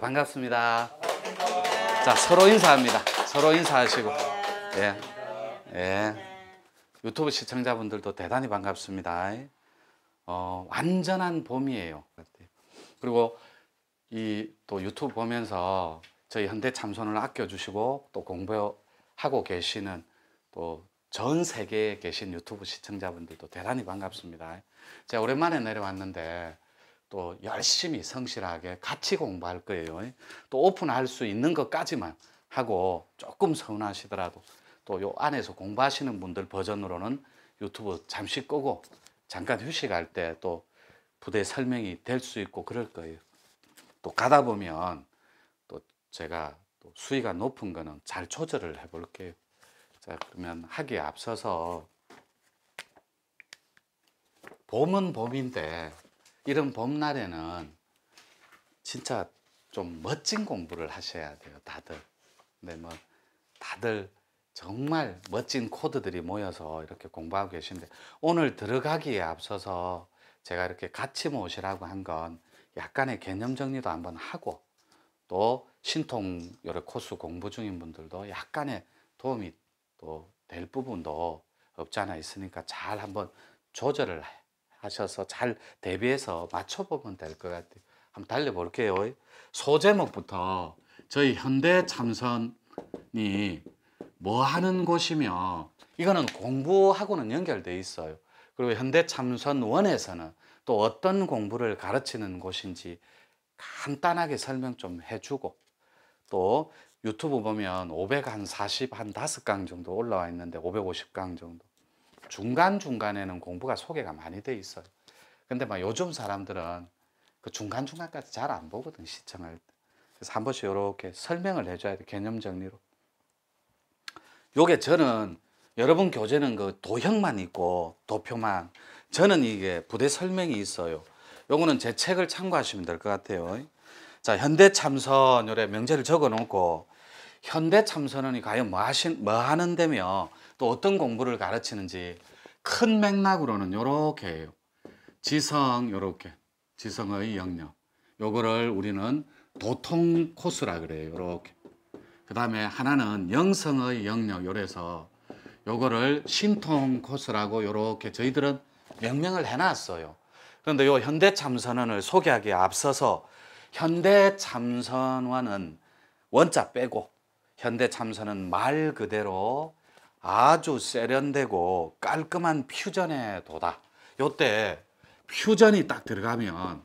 반갑습니다. 자, 서로 인사합니다. 서로 인사하시고. 예. 예. 유튜브 시청자분들도 대단히 반갑습니다. 어, 완전한 봄이에요. 그리고 이 또 유튜브 보면서 저희 현대 참선을 아껴주시고 또 공부하고 계시는 또 전 세계에 계신 유튜브 시청자분들도 대단히 반갑습니다. 제가 오랜만에 내려왔는데 또 열심히 성실하게 같이 공부할 거예요. 또 오픈할 수 있는 것까지만 하고 조금 서운하시더라도 또요 안에서 공부하시는 분들 버전으로는 유튜브 잠시 끄고 잠깐 휴식할 때 또 부대 설명이 될 수 있고 그럴 거예요. 또 가다 보면 또 제가 또 수위가 높은 거는 잘 조절을 해 볼게요. 자, 그러면 하기에 앞서서 봄은 봄인데 이런 봄날에는 진짜 좀 멋진 공부를 하셔야 돼요, 다들. 근 네, 뭐, 다들 정말 멋진 코드들이 모여서 이렇게 공부하고 계신데, 오늘 들어가기에 앞서서 제가 이렇게 같이 모시라고 한 건 약간의 개념 정리도 한번 하고, 또 신통 여러 코스 공부 중인 분들도 약간의 도움이 또 될 부분도 없지 않아 있으니까 잘 한번 조절을 하셔서 잘 대비해서 맞춰보면 될 것 같아요. 한번 달려볼게요. 소제목부터 저희 현대 참선이 뭐 하는 곳이며 이거는 공부하고는 연결돼 있어요. 그리고 현대 참선원에서는 또 어떤 공부를 가르치는 곳인지 간단하게 설명 좀 해주고 또 유튜브 보면 500한한 정도 올라와 있는데 550강 정도 중간중간에는 공부가 소개가 많이 돼 있어요. 근데 막 요즘 사람들은 그 중간중간까지 잘 안 보거든, 시청할 때. 그래서 한 번씩 이렇게 설명을 해줘야 돼, 개념 정리로. 요게 저는 여러분 교재는 그 도형만 있고 도표만 저는 이게 부대 설명이 있어요. 요거는 제 책을 참고하시면 될 것 같아요. 자, 현대 참선 요래 명제를 적어 놓고 현대 참선원 과연 뭐 하신 뭐 하는 데며 또 어떤 공부를 가르치는지 큰 맥락으로는 이렇게 해요. 지성 이렇게 지성의 영역 요거를 우리는 도통 코스라 그래요. 이렇게그 다음에 하나는 영성의 영역 요래서 요거를 신통 코스라고 요렇게 저희들은 명명을 해놨어요. 그런데 요 현대 참선원을 소개하기에 앞서서 현대 참선원은 원자 빼고 현대 참선은 말 그대로 아주 세련되고 깔끔한 퓨전의 도다. 요때 퓨전이 딱 들어가면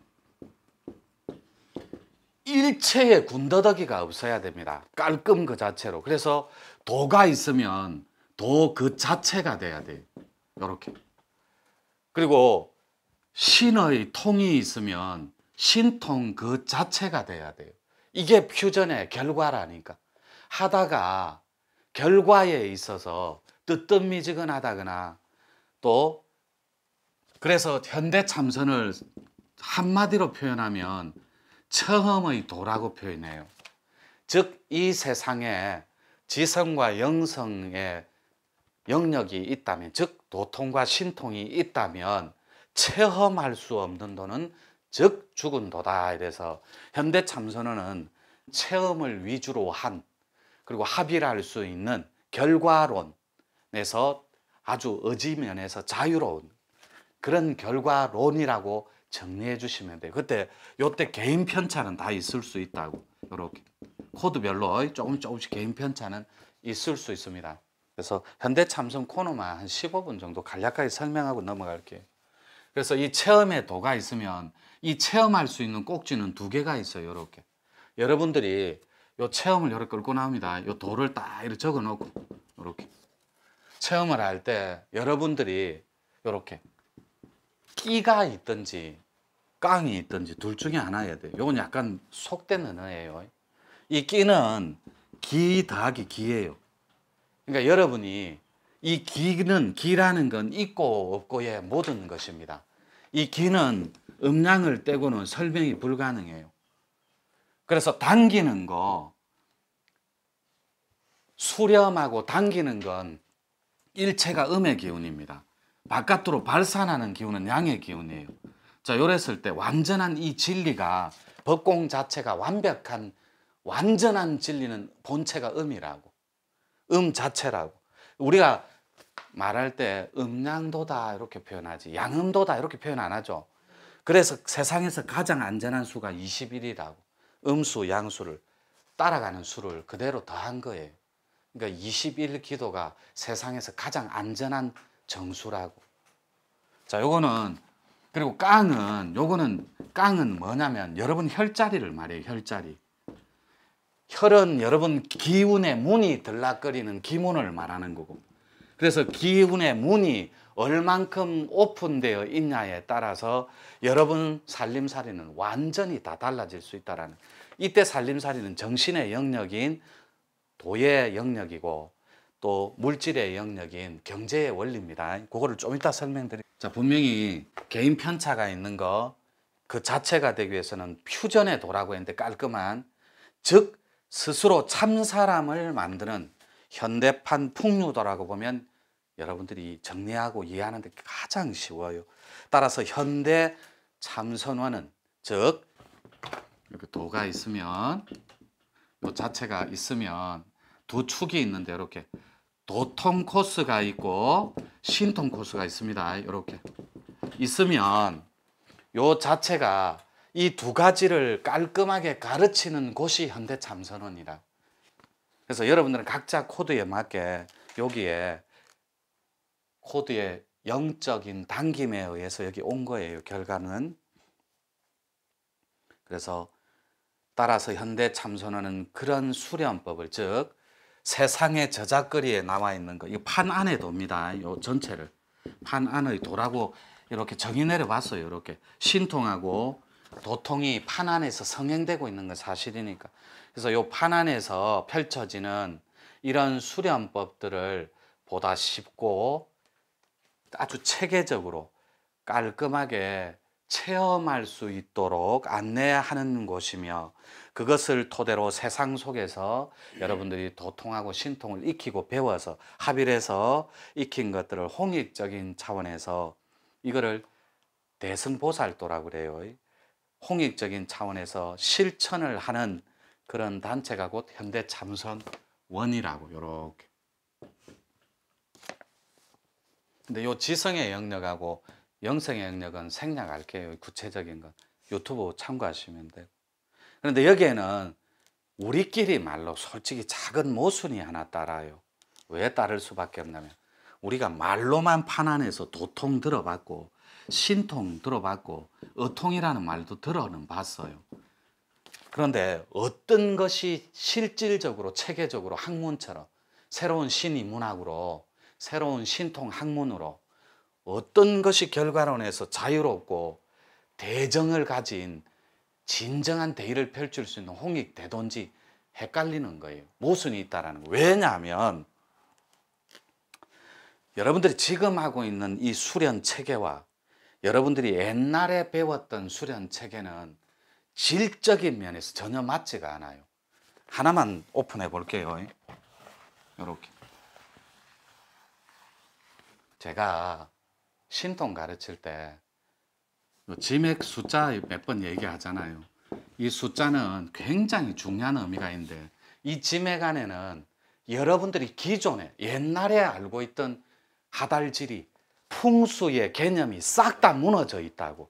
일체의 군더더기가 없어야 됩니다. 깔끔 그 자체로. 그래서 도가 있으면 도 그 자체가 돼야 돼요. 렇게 그리고 신의 통이 있으면 신통 그 자체가 돼야 돼요. 이게 퓨전의 결과라니까. 하다가 결과에 있어서 뜨뜻미지근하다거나 또 그래서 현대 참선을 한마디로 표현하면 처음의 도라고 표현해요. 즉 이 세상에 지성과 영성의 영역이 있다면 즉 도통과 신통이 있다면 체험할 수 없는 도는 즉 죽은 도다 이래서 현대 참선은 체험을 위주로 한 그리고 합의를 할 수 있는 결과론에서 아주 의지면에서 자유로운 그런 결과론이라고 정리해 주시면 돼요. 그때 요때 개인 편차는 다 있을 수 있다고 이렇게 코드별로 조금 조금씩 개인 편차는 있을 수 있습니다. 그래서 현대 참선 코너만 한 15분 정도 간략하게 설명하고 넘어갈게요. 그래서 이 체험의 도가 있으면 이 체험할 수 있는 꼭지는 두 개가 있어요. 이렇게 여러분들이 요 체험을 요렇게 끌고 나옵니다. 요 도를 딱 이렇게 적어 놓고 요렇게 체험을 할 때 여러분들이 요렇게 끼가 있든지 깡이 있든지 둘 중에 하나여야 돼요. 요건 약간 속된 언어예요. 이 끼는 기 더하기 기예요. 그러니까 여러분이 이 기는 기라는 건 있고 없고의 모든 것입니다. 이 기는 음량을 떼고는 설명이 불가능해요. 그래서 당기는 거 수렴하고 당기는 건 일체가 음의 기운입니다. 바깥으로 발산하는 기운은 양의 기운이에요. 자, 요랬을 때 완전한 이 진리가 법공 자체가 완벽한 완전한 진리는 본체가 음이라고. 음 자체라고. 우리가 말할 때 음양도다 이렇게 표현하지 양음도다 이렇게 표현 안 하죠. 그래서 세상에서 가장 안전한 수가 21이라고. 음수, 양수를 따라가는 수를 그대로 더한 거예요. 그러니까 21 기도가 세상에서 가장 안전한 정수라고. 자, 요거는 그리고 깡은 요거는 깡은 뭐냐면 여러분 혈자리를 말해요. 혈자리. 혈은 여러분 기운의 문이 들락거리는 기문을 말하는 거고. 그래서 기운의 문이 얼만큼 오픈되어 있냐에 따라서 여러분 살림살이는 완전히 다 달라질 수 있다라는 이때 살림살이는 정신의 영역인 도의 영역이고 또 물질의 영역인 경제의 원리입니다. 그거를 좀 이따 설명드릴게요. 자, 분명히 개인 편차가 있는 거 그 자체가 되기 위해서는 퓨전의 도라고 했는데 깔끔한 즉 스스로 참사람을 만드는 현대판 풍류도라고 보면 여러분들이 정리하고 이해하는 데 가장 쉬워요. 따라서 현대 참선화는 즉 이렇게 도가 있으면 요 자체가 있으면 두 축이 있는데 이렇게 도통 코스가 있고 신통 코스가 있습니다. 이렇게 있으면 요 자체가 이 두 가지를 깔끔하게 가르치는 곳이 현대 참선원이라. 그래서 여러분들은 각자 코드에 맞게 여기에 코드의 영적인 당김에 의해서 여기 온 거예요. 결과는 그래서 따라서 현대 참선하는 그런 수련법을 즉 세상의 저작거리에 남아 있는 거, 이판 안에 돕니다. 요 전체를 판 안의 도라고 이렇게 정의 내려봤어요. 이렇게 신통하고 도통이 판 안에서 성행되고 있는 건 사실이니까. 그래서 요판 안에서 펼쳐지는 이런 수련법들을 보다 쉽고 아주 체계적으로 깔끔하게 체험할 수 있도록 안내하는 것이며 그것을 토대로 세상 속에서 여러분들이 도통하고 신통을 익히고 배워서 합일해서 익힌 것들을 홍익적인 차원에서 이거를 대승보살도라고 그래요. 홍익적인 차원에서 실천을 하는 그런 단체가 곧 현대 참선원이라고 요렇게. 근데 요 지성의 영역하고 영성의 영역은 생략할게요. 구체적인 건 유튜브 참고하시면 되고. 그런데 여기에는 우리끼리 말로 솔직히 작은 모순이 하나 따라요. 왜 따를 수밖에 없냐면 우리가 말로만 판단해서 도통 들어봤고 신통 들어봤고 어통이라는 말도 들어는 봤어요. 그런데 어떤 것이 실질적으로 체계적으로 학문처럼 새로운 신이 문학으로 새로운 신통 학문으로 어떤 것이 결과론에서 자유롭고 대정을 가진 진정한 대의를 펼칠 수 있는 홍익 대도인지 헷갈리는 거예요. 모순이 있다라는 거. 왜냐하면 여러분들이 지금 하고 있는 이 수련 체계와 여러분들이 옛날에 배웠던 수련 체계는 질적인 면에서 전혀 맞지가 않아요. 하나만 오픈해 볼게요. 이렇게. 제가 신통 가르칠 때 지맥 숫자 몇 번 얘기하잖아요. 이 숫자는 굉장히 중요한 의미가 있는데 이 지맥 안에는 여러분들이 기존에 옛날에 알고 있던 하달질이 풍수의 개념이 싹 다 무너져 있다고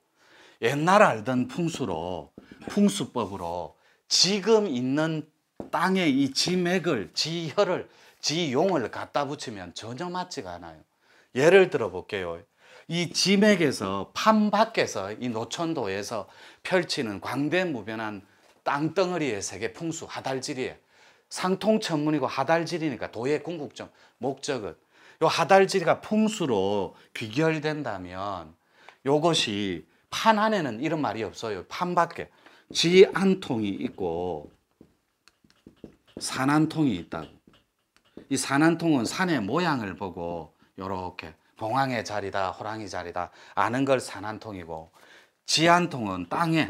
옛날 알던 풍수로 풍수법으로 지금 있는 땅에 이 지맥을 지혈을 지용을 갖다 붙이면 전혀 맞지가 않아요 예를 들어 볼게요 이 지맥에서 판 밖에서 이 노천도에서 펼치는 광대무변한 땅덩어리의 세계 풍수 하달지리에 상통천문이고 하달지리니까 도의 궁극적 목적은 요하달지리가 풍수로 귀결된다면 요것이 판 안에는 이런 말이 없어요. 판 밖에 지 안통이 있고 산안통이 있다고. 이 산안통은 산의 모양을 보고 요렇게 봉황의 자리다 호랑이 자리다 아는 걸 산한통이고 지한통은 땅에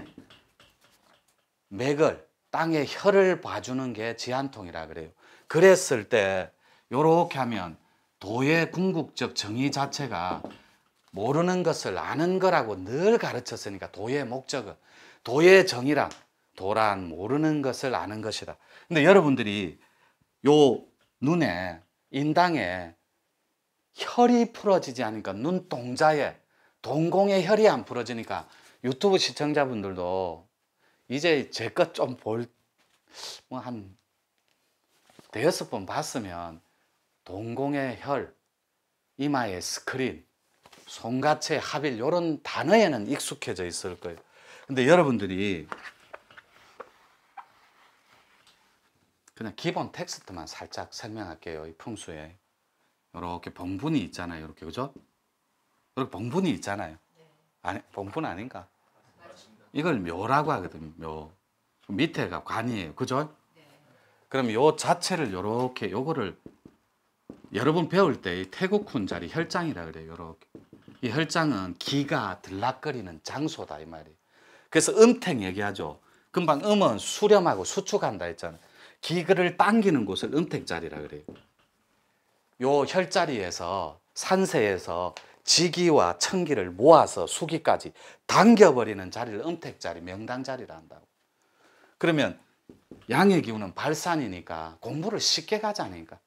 맥을 땅에 혀를 봐주는 게 지한통이라 그래요 그랬을 때 요렇게 하면 도의 궁극적 정의 자체가 모르는 것을 아는 거라고 늘 가르쳤으니까 도의 목적은 도의 정의란 도란 모르는 것을 아는 것이다 근데 여러분들이 요 눈에 인당에 혈이 풀어지지 않으니까 눈동자에 동공의 혈이 안 풀어지니까 유튜브 시청자분들도 이제 제 것 좀볼뭐한 대여섯 번 봤으면 동공의 혈, 이마의 스크린, 손가체 합일 이런 단어에는 익숙해져 있을 거예요. 근데 여러분들이 그냥 기본 텍스트만 살짝 설명할게요. 이 풍수에. 이렇게 봉분이 있잖아요. 이렇게 그죠? 이렇게 봉분이 있잖아요. 네. 아니 봉분 아닌가? 이걸 묘라고 하거든요. 묘 밑에가 관이에요. 그죠? 네. 그럼 요 자체를 요렇게 요거를 여러분 배울 때 태국훈 자리 혈장이라 그래요. 요렇게 이 혈장은 기가 들락거리는 장소다 이 말이에요. 그래서 음탱 얘기하죠. 금방 음은 수렴하고 수축한다 했잖아요. 기를 당기는 곳을 음택 자리라 그래요. 요 혈자리에서 산세에서 지기와 천기를 모아서 수기까지 당겨버리는 자리를 음택자리, 명당자리라 한다고. 그러면 양의 기운은 발산이니까 공부를 쉽게 가자니까.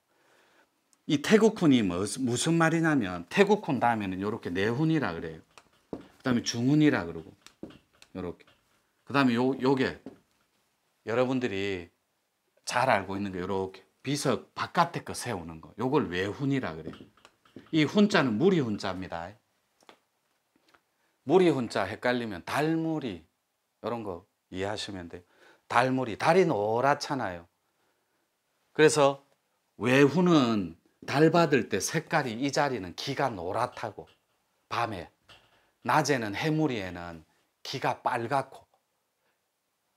이 태국훈이 뭐, 무슨 말이냐면 태국훈 다음에는 이렇게 내훈이라 그래요. 그 다음에 중훈이라 그러고 이렇게. 그 다음에 요게 여러분들이 잘 알고 있는 게 이렇게 비석 바깥에 거 세우는 거. 요걸 외훈이라 그래요. 이 훈자는 물이 훈자입니다. 물이 훈자 헷갈리면 달무리 이런 거 이해하시면 돼요. 달무리 달이 노랗잖아요. 그래서 외훈은달 받을 때 색깔이 이 자리는 기가 노랗다고 밤에 낮에는 해무리에는 기가 빨갛고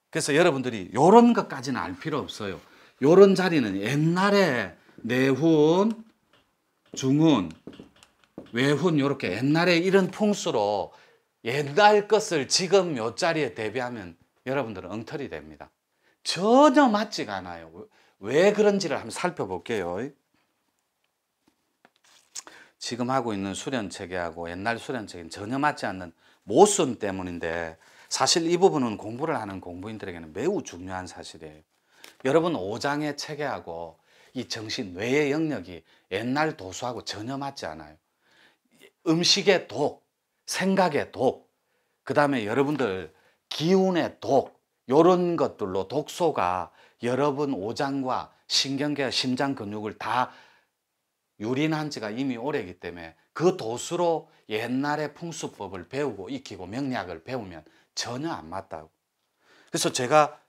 그래서 여러분들이 이런 것까지는 알 필요 없어요. 요런 자리는 옛날에 내훈, 중훈, 외훈 요렇게 옛날에 이런 풍수로 옛날 것을 지금 요 자리에 대비하면 여러분들은 엉터리 됩니다. 전혀 맞지가 않아요. 왜 그런지를 한번 살펴볼게요. 지금 하고 있는 수련 체계하고 옛날 수련 체계는 전혀 맞지 않는 모순 때문인데 사실 이 부분은 공부를 하는 공부인들에게는 매우 중요한 사실이에요. 여러분 오장의 체계하고 이 정신 뇌의 영역이 옛날 도수하고 전혀 맞지 않아요. 음식의 독, 생각의 독, 그 다음에 여러분들 기운의 독, 요런 것들로 독소가 여러분 오장과 신경계와 심장 근육을 다 유린한 지가 이미 오래기 때문에 그 도수로 옛날의 풍수법을 배우고 익히고 명리학을 배우면 전혀 안 맞다고. 그래서 제가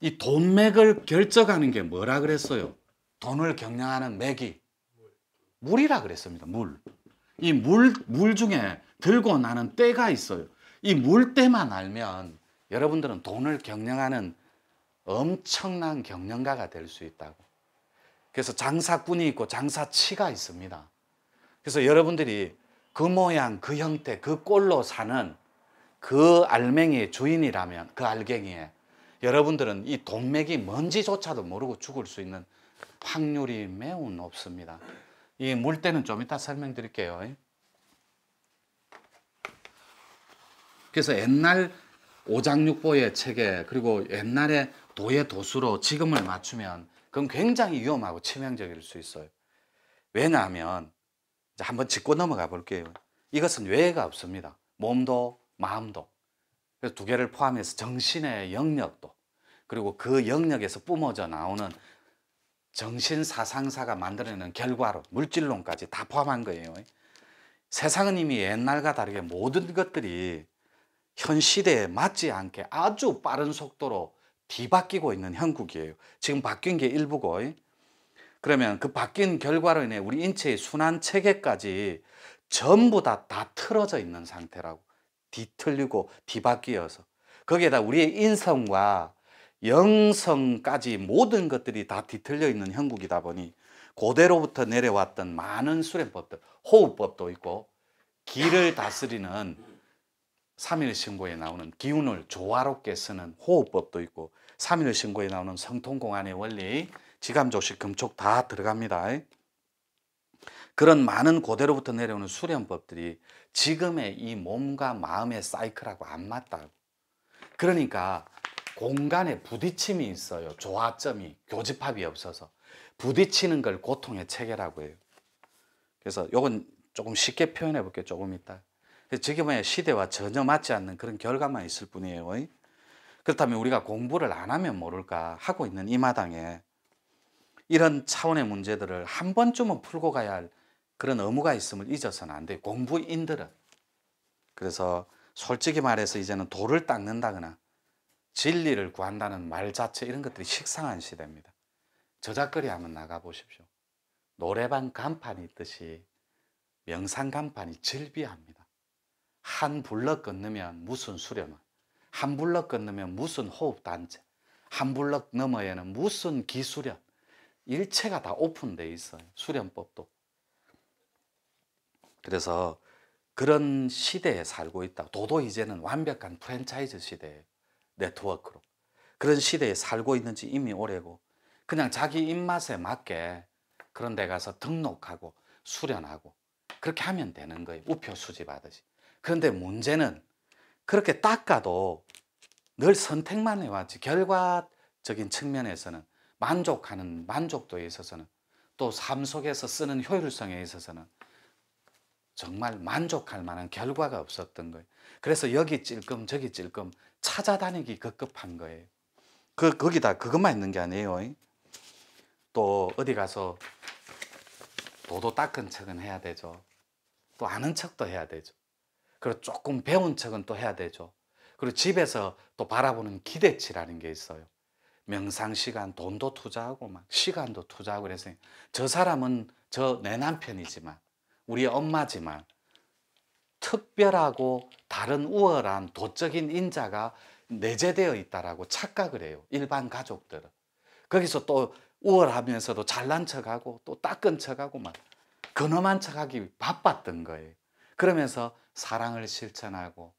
이 돈맥을 결정하는 게 뭐라 그랬어요? 돈을 경량하는 맥이 물이라 그랬습니다. 물. 이 물, 물 중에 들고 나는 때가 있어요. 이 물때만 알면 여러분들은 돈을 경영하는 엄청난 경영가가 될 수 있다고. 그래서 장사꾼이 있고 장사치가 있습니다. 그래서 여러분들이 그 모양, 그 형태, 그 꼴로 사는 그 알맹이의 주인이라면, 그 알갱이에 여러분들은 이 동맥이 뭔지조차도 모르고 죽을 수 있는 확률이 매우 높습니다. 이 물때는 좀 이따 설명드릴게요. 그래서 옛날 오장육보의 책에 그리고 옛날에 도의 도수로 지금을 맞추면 그건 굉장히 위험하고 치명적일 수 있어요. 왜냐하면 한번 짚고 넘어가 볼게요. 이것은 외가 없습니다. 몸도 마음도 그래서 두 개를 포함해서 정신의 영역도 그리고 그 영역에서 뿜어져 나오는 정신 사상사가 만들어내는 결과로 물질론까지 다 포함한 거예요. 세상은 이미 옛날과 다르게 모든 것들이 현 시대에 맞지 않게 아주 빠른 속도로 뒤바뀌고 있는 형국이에요. 지금 바뀐 게 일부고 그러면 그 바뀐 결과로 인해 우리 인체의 순환 체계까지 전부 다 다 틀어져 있는 상태라고 뒤틀리고 뒤바뀌어서 거기에다 우리의 인성과 영성까지 모든 것들이 다 뒤틀려 있는 형국이다 보니 고대로부터 내려왔던 많은 수련법들, 호흡법도 있고 기를 다스리는 3일 신고에 나오는 기운을 조화롭게 쓰는 호흡법도 있고 3일 신고에 나오는 성통공안의 원리, 지감조식, 금촉 다 들어갑니다. 그런 많은 고대로부터 내려오는 수련법들이 지금의 이 몸과 마음의 사이클하고 안 맞다고. 그러니까 공간에 부딪힘이 있어요. 조화점이, 교집합이 없어서. 부딪히는 걸 고통의 체계라고 해요. 그래서 요건 조금 쉽게 표현해 볼게요. 조금 있다. 지금의 시대와 전혀 맞지 않는 그런 결과만 있을 뿐이에요. 그렇다면 우리가 공부를 안 하면 모를까 하고 있는 이 마당에 이런 차원의 문제들을 한 번쯤은 풀고 가야 할 그런 의무가 있음을 잊어서는 안 돼요. 공부인들은. 그래서 솔직히 말해서 이제는 돌을 닦는다거나 진리를 구한다는 말 자체 이런 것들이 식상한 시대입니다. 저작거리 한번 나가보십시오. 노래방 간판이 있듯이 명상 간판이 질비합니다. 한 블럭 건너면 무슨 수련원, 한 블럭 건너면 무슨 호흡단체, 한 블럭 너머에는 무슨 기수련, 일체가 다 오픈되어 있어요. 수련법도. 그래서 그런 시대에 살고 있다. 도도 이제는 완벽한 프랜차이즈 시대 네트워크로 그런 시대에 살고 있는지 이미 오래고 그냥 자기 입맛에 맞게 그런 데 가서 등록하고 수련하고 그렇게 하면 되는 거예요. 우표 수집하듯이. 그런데 문제는 그렇게 닦아도 늘 선택만 해왔지 결과적인 측면에서는 만족하는 만족도에 있어서는 또 삶 속에서 쓰는 효율성에 있어서는 정말 만족할 만한 결과가 없었던 거예요. 그래서 여기 찔끔 저기 찔끔 찾아다니기 급급한 거예요. 그 거기다 그것만 있는 게 아니에요. 또 어디 가서 도도 닦은 척은 해야 되죠. 또 아는 척도 해야 되죠. 그리고 조금 배운 척은 또 해야 되죠. 그리고 집에서 또 바라보는 기대치라는 게 있어요. 명상 시간, 돈도 투자하고 막 시간도 투자하고 그래서 저 사람은 저 내 남편이지만 우리 엄마지만 특별하고 다른 우월한 도적인 인자가 내재되어 있다라고 착각을 해요. 일반 가족들은. 거기서 또 우월하면서도 잘난 척하고 또 닦은 척하고 막 근엄한 척하기 바빴던 거예요. 그러면서 사랑을 실천하고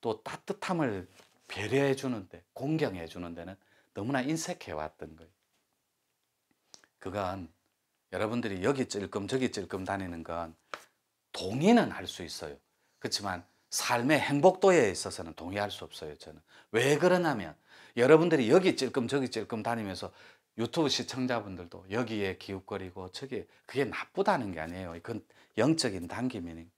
또 따뜻함을 배려해 주는데 공경해 주는 데는 너무나 인색해 왔던 거예요. 그건 여러분들이 여기 찔끔 저기 찔끔 다니는 건 동의는 할 수 있어요. 그렇지만 삶의 행복도에 있어서는 동의할 수 없어요. 저는 왜 그러냐면 여러분들이 여기 찔끔 저기 찔끔 다니면서 유튜브 시청자분들도 여기에 기웃거리고 저기 그게 나쁘다는 게 아니에요. 그건 영적인 단기면이.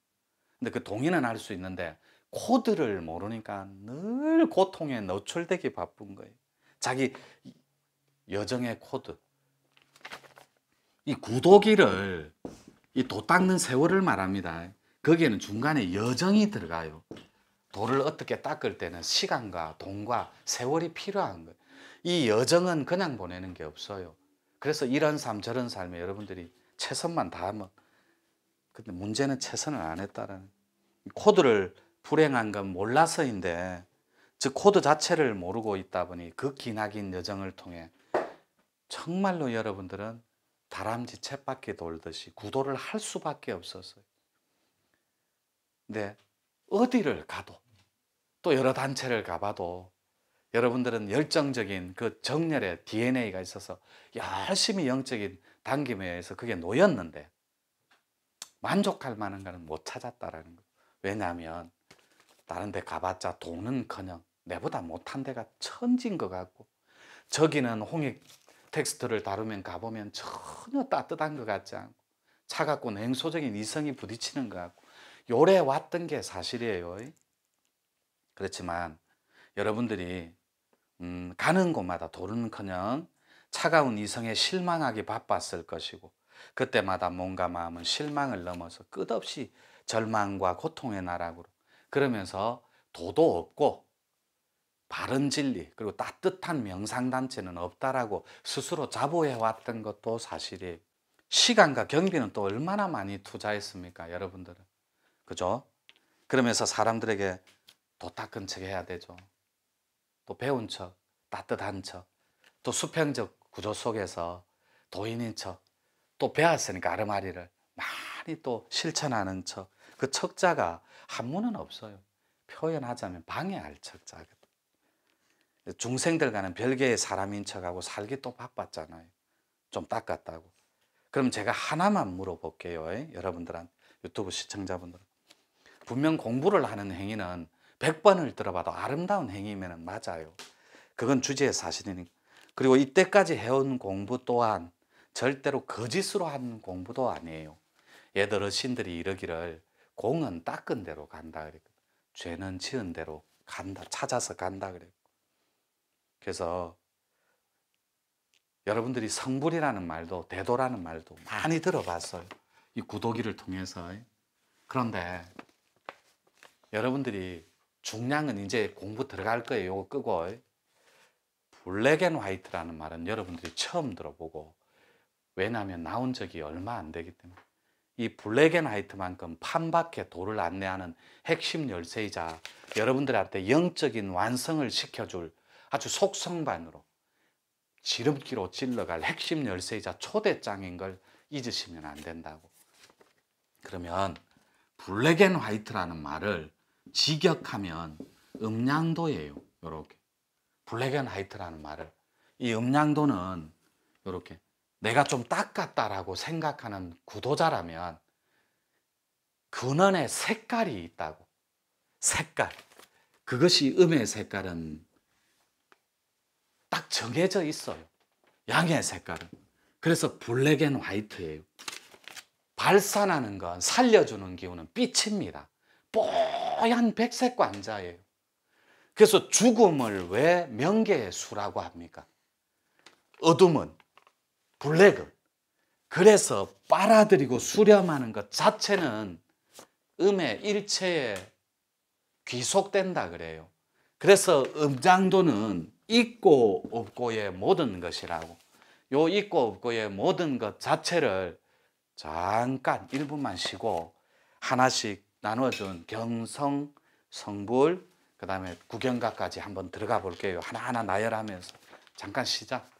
근데 그 동의는 할 수 있는데 코드를 모르니까 늘 고통에 노출되기 바쁜 거예요. 자기 여정의 코드, 이구더기를이도 닦는 세월을 말합니다. 거기에는 중간에 여정이 들어가요. 돌을 어떻게 닦을 때는 시간과 돈과 세월이 필요한 거예요. 이 여정은 그냥 보내는 게 없어요. 그래서 이런 삶 저런 삶에 여러분들이 최선만 다하면 근데 문제는 최선을 안했다는 코드를 불행한 건 몰라서인데 즉 코드 자체를 모르고 있다 보니 그 기나긴 여정을 통해 정말로 여러분들은 다람쥐 챗바퀴 돌듯이 구도를 할 수밖에 없었어요. 근데 어디를 가도 또 여러 단체를 가봐도 여러분들은 열정적인 그 정렬의 DNA가 있어서 열심히 영적인 당김에 의해서 그게 놓였는데 만족할 만한 거는 못 찾았다라는 거. 왜냐하면 다른 데 가봤자 돈은커녕 내보다 못한 데가 천지것 같고 저기는 홍익 텍스트를 다루면 가보면 전혀 따뜻한 것 같지 않고 차갑고 냉소적인 이성이 부딪히는 것 같고 요래 왔던 게 사실이에요. 그렇지만 여러분들이 음, 가는 곳마다 도른커녕 차가운 이성에 실망하기 바빴을 것이고 그때마다 몸과 마음은 실망을 넘어서 끝없이 절망과 고통의 나락으로 그러면서 도도 없고 바른 진리 그리고 따뜻한 명상단체는 없다라고 스스로 자부해왔던 것도 사실이에요. 시간과 경비는 또 얼마나 많이 투자했습니까 여러분들은 그죠? 그러면서 사람들에게 도닦은 척 해야 되죠 또 배운 척 따뜻한 척또 수평적 구조 속에서 도인인 척또 배웠으니까 아르마리를 많이 또 실천하는 척그 척자가 한문은 없어요 표현하자면 방해할 척자 중생들과는 별개의 사람인 척하고 살기 또 바빴잖아요. 좀 닦았다고. 그럼 제가 하나만 물어볼게요. 예? 여러분들한 유튜브 시청자분들. 분명 공부를 하는 행위는 100번을 들어봐도 아름다운 행위면 맞아요. 그건 주제의 사실이니까. 그리고 이때까지 해온 공부 또한 절대로 거짓으로 한 공부도 아니에요. 예들어 신들이 이러기를 공은 닦은 대로 간다 그랬거든. 죄는 지은 대로 간다. 찾아서 간다 그랬거든. 그래서 여러분들이 성불이라는 말도 대도라는 말도 많이 들어봤어요. 이 구도기를 통해서. 그런데 여러분들이 중량은 이제 공부 들어갈 거예요. 요거 끄고. 블랙 앤 화이트라는 말은 여러분들이 처음 들어보고 왜냐하면 나온 적이 얼마 안 되기 때문에 이 블랙 앤 화이트만큼 판박해 도를 안내하는 핵심 열쇠이자 여러분들한테 영적인 완성을 시켜줄 아주 속성반으로 지름길로 찔러갈 핵심 열쇠이자 초대장인 걸 잊으시면 안 된다고. 그러면 블랙 앤 화이트라는 말을 직역하면 음양도예요. 요렇게. 블랙 앤 화이트라는 말을 이 음양도는 이렇게 내가 좀 닦았다라고 생각하는 구도자라면 근원의 색깔이 있다고. 색깔. 그것이 음의 색깔은 딱 정해져 있어요. 양의 색깔은. 그래서 블랙 앤 화이트예요. 발산하는 건 살려주는 기운은 빛입니다. 뽀얀 백색 관자예요. 그래서 죽음을 왜 명계의 수라고 합니까? 어둠은 블랙은 그래서 빨아들이고 수렴하는 것 자체는 음의 일체에 귀속된다 그래요. 그래서 음장도는 있고 없고의 모든 것이라고 요 있고 없고의 모든 것 자체를 잠깐 1분만 쉬고 하나씩 나눠준 경성, 성불, 그 다음에 구경가까지 한번 들어가 볼게요. 하나하나 나열하면서 잠깐 시작.